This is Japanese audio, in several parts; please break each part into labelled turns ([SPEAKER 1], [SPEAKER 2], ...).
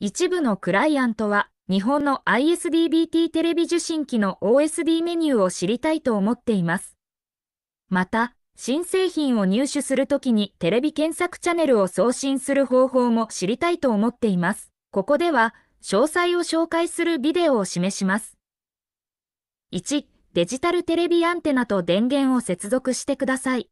[SPEAKER 1] 一部のクライアントは、日本の ISDBT テレビ受信機の OSD メニューを知りたいと思っています。また、新製品を入手するときにテレビ検索チャンネルを送信する方法も知りたいと思っています。ここでは、詳細を紹介するビデオを示します。1、デジタルテレビアンテナと電源を接続してください。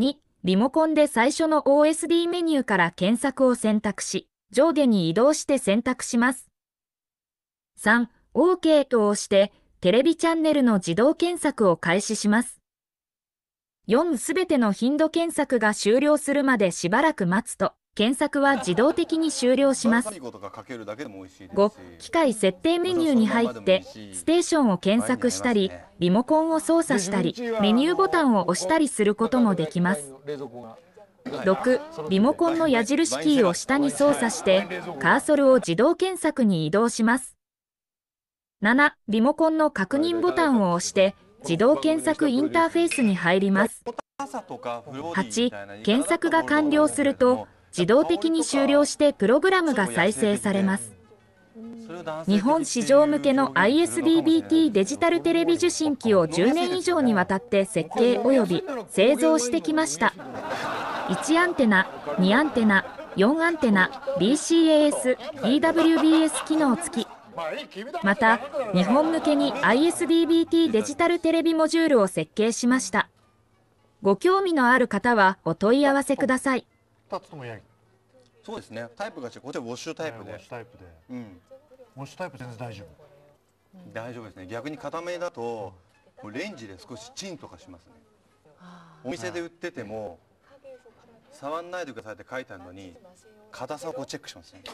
[SPEAKER 1] 2、リモコンで最初の OSD メニューから検索を選択し、上下に移動して選択します。3、OK と押して、テレビチャンネルの自動検索を開始します。4すべての頻度検索が終了するまでしばらく待つと、検索は自動的に終了します。
[SPEAKER 2] 5、
[SPEAKER 1] 機械設定メニューに入って、ステーションを検索したり、リモコンを操作したり、メニューボタンを押したりすることもできます。6リモコンの矢印キーを下に操作してカーソルを自動検索に移動します7リモコンの確認ボタンを押して自動検索インターフェースに入ります
[SPEAKER 2] 8
[SPEAKER 1] 検索が完了すると自動的に終了してプログラムが再生されます日本市場向けの ISDBT デジタルテレビ受信機を10年以上にわたって設計及び製造してきました。1アンテナ、2アンテナ、4アンテナ、BCAS、DWBS 機能付き。また、日本向けに ISDBT デジタルテレビモジュールを設計しました。ご興味のある方はお問い合わせください。
[SPEAKER 2] そうですね。タイプが違う。こちはウォッシュタイプで。ウォッシュタイプで。うん。ウォッシュタイプ全然大丈夫。大丈夫ですね。逆に固めだと、レンジで少しチンとかしますね。お店で売ってても、触んないでくださいって書いてあるのに硬さをチェックしますね